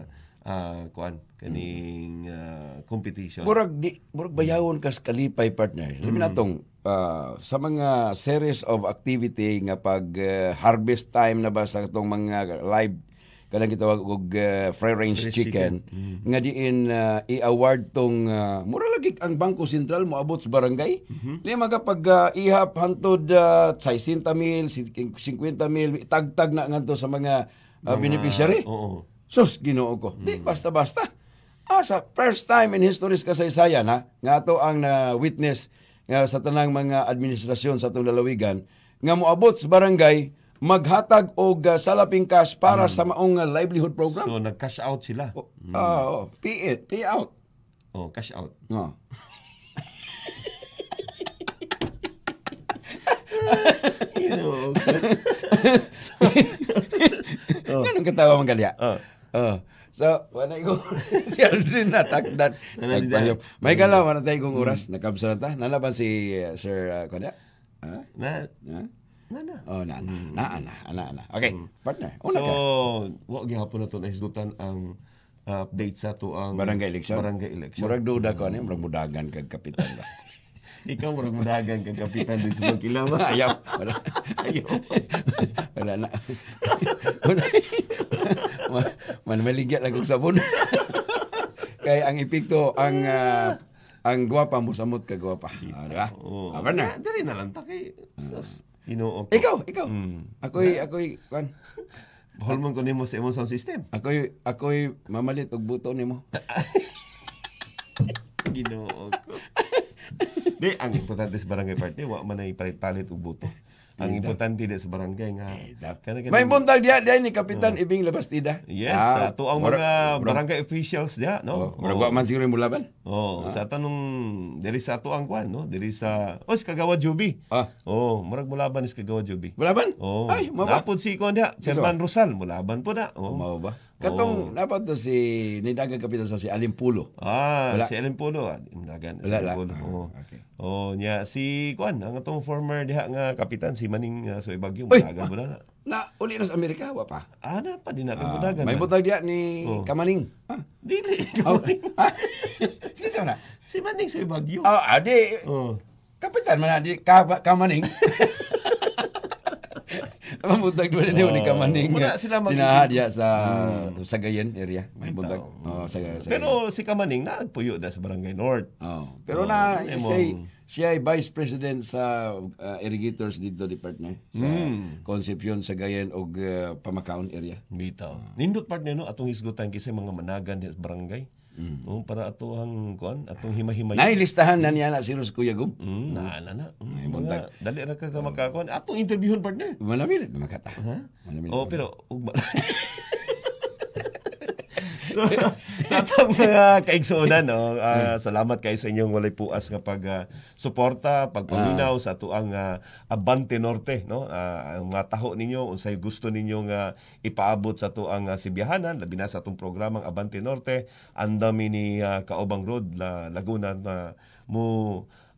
D: ah, kuan
A: kaning mm. ah, competition. Murag di murag bayawon kas kalipay partner. Labi mm. natong Ah, sa mga series of activity nga pag uh, harvest time na ba sa itong mga live kanang gitawag og uh, free range chicken, chicken. Mm. mm. nga diin uh, i-award tong uh, mura lagi ang Bangko Sentral moabot sa barangay mm-hmm. lima ka pag uh, ihap hantod uh, 60 mil 50 mil tagtag na ngadto sa mga uh, mga, beneficiary oo. sus Ginoo ko mm. di basta-basta asa first time in history's kasaysayan ha nga ato ang na uh, witness nga sa tanang mga administrasyon sa atong lalawigan nga moabot sa barangay maghatag og uh, salaping cash para mm. sa maong uh, livelihood program. So nag-cash out sila. Oo, mm. oh, ah, oh, pay it, pay out.
D: Oh, cash out. No. Oh.
A: you know. Ganun katawa man kalya. Oh. oh. So, wala ko si Aldrin na takdan. May kalaw, hmm. wala tayo kong oras. Hmm. Nakabsa na ta. Nalaban si uh, Sir uh, Kunya? Ha? Na? Na na. Oh, na na. Hmm. Na na. Ana
D: ana. Okay, hmm.
A: partner. Una so,
D: ka. So, wa gihapon na nahisdutan ang uh, update sa
A: to ang barangay election.
D: Barangay election. Murag duda hmm. ko ni, murag mudagan kag kapitan ba.
A: Ikaw murag madagan kang kapitan din sa pagkilama. Ayaw. Wala. Ayaw. Wala na. Wala. Man, maligya lang kong sabon. Kaya ang epekto, ang uh, ang gwapa mo samot ka gwapa. Ah, di ba? Oo. Aba na. Diri na lang ta kay ah. Ginoo. Ikaw, ikaw. Mm. Ako'y ako'y kan.
D: Holman ko nimo sa imong sound system. Ako'y ako'y mamalit og buto nimo. Ginoo ko. Di, ang importante sa barangay party, wa man ay palit-palit ubuto. Ang importante di sa barangay nga. May
A: buntag diya diya ni oh. Kapitan uh, Ibing Labastida. Yes, ah,
D: uh, ah, to ang mga barangay officials diya, no. Oh, oh. man siguro mulaban. Oh, ah. sa tanong oh, diri sa ato ang kwan, no. Diri sa Os Kagawa Jubi. Ah. Oh, murag mulaban is Kagawa Jubi. Mulaban? Oh. Ay, maba. Napod si kon diya, Chairman Rosal mulaban po na. Oh. Mao ba? Oh. Katong oh. dapat to si nidagan kapitan
A: sa ah, si Alimpulo.
C: Ah,
D: Wala. si Alimpulo. Nidagan si Alimpulo. Oh. Okay. Oh, nya si Kwan, ang atong former diha nga kapitan si maning uh, ah, sebagai bagi berdagang ma- berdagang.
A: Nak oleh nas Amerika apa apa? Ah, ada apa di nak uh, berdagang? Main botol dia ni oh. kamaning. Ha? Di ha? ni. si nak? Si maning sebagai bagi. Oh, adik. Oh. Kapitan mana adik? Ka, kamaning. Mabutag doon ni ni oh. Kamaning. Muna sila mag Dinahadya sa hmm. Sagayan area. Mabutag. Oh, sa, sa, Pero si Kamaning nagpuyo na sa Barangay North. Oh. Pero oh, na say siya ay vice president sa uh, irrigators dito department sa mm. Concepcion Sagayan
D: ug uh, Pamakaon area. Bitaw. Nindot partner no atong isgutan kasi mga managan sa barangay. Mm. Um, para atuhang kuan, atong himahimay. Nailistahan na
A: niya na si Rus Kuya Gum. Mm, na na na. Mm, mga,
D: dali ra ka makakuan. Atong interviewon partner. Malamilit
A: makata. Huh?
D: Malamilit. Oh, pero ugma. sa atong mga kaigsuunan, no, uh, salamat kayo sa inyong walay puas nga pag uh, suporta, pag uh, sa tuang uh, Abante Norte, no? Uh, ang mga taho ninyo unsay gusto ninyo nga uh, ipaabot sa tuang uh, Sibyahanan, labi na sa atong programang Abante Norte, ang dami ni uh, Kaobang Road la Laguna na mo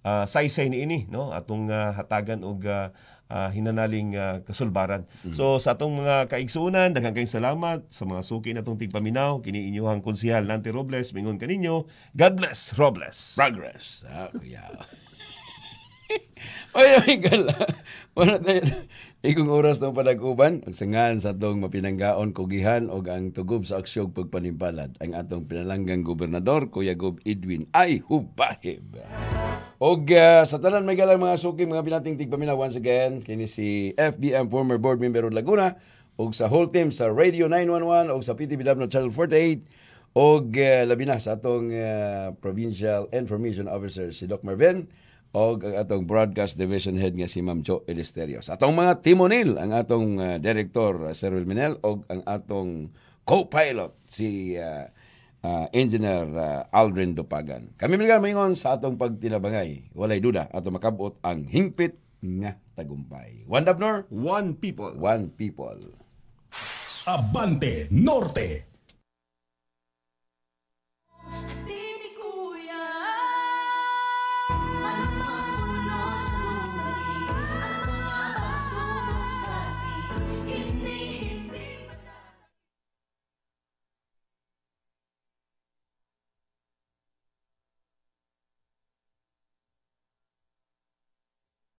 D: uh, saysay ni ini, no? Atong uh, hatagan og uh, uh, hinanaling uh, kasulbaran. Mm-hmm. So sa atong mga kaigsuunan, daghang kayong salamat sa mga suki natong tigpaminaw, kini inyuhang konsehal Nante Robles, mingon kaninyo, God bless Robles. Progress. Ah,
A: kuya. Oy, oy, gala. Wala tayo. Igong oras ng panaguban, ang sangaan sa atong mapinanggaon kugihan o ang tugob sa aksyog pagpanimbalad. Ang atong pinalanggang gobernador, Kuya Gob Edwin, ay hubahib. O uh, ah, sa tanan may galang mga suki, mga binating tigpamina once again, kini si FBM former board member of Laguna, o sa whole team sa Radio 911, o sa PTBW Channel 48, o uh, labi na sa atong uh, Provincial Information Officer si Doc Marvin, o atong broadcast division head nga si Ma'am Jo Elisterio. atong mga timonil, ang atong uh, director uh, Sir Wilminel o ang atong co-pilot si uh, uh, Engineer uh, Aldrin Dupagan. Kami mga mingon sa atong pagtinabangay. Walay duda ato makabot ang hingpit nga tagumpay. One Dabnor, one people. One people. Abante Norte.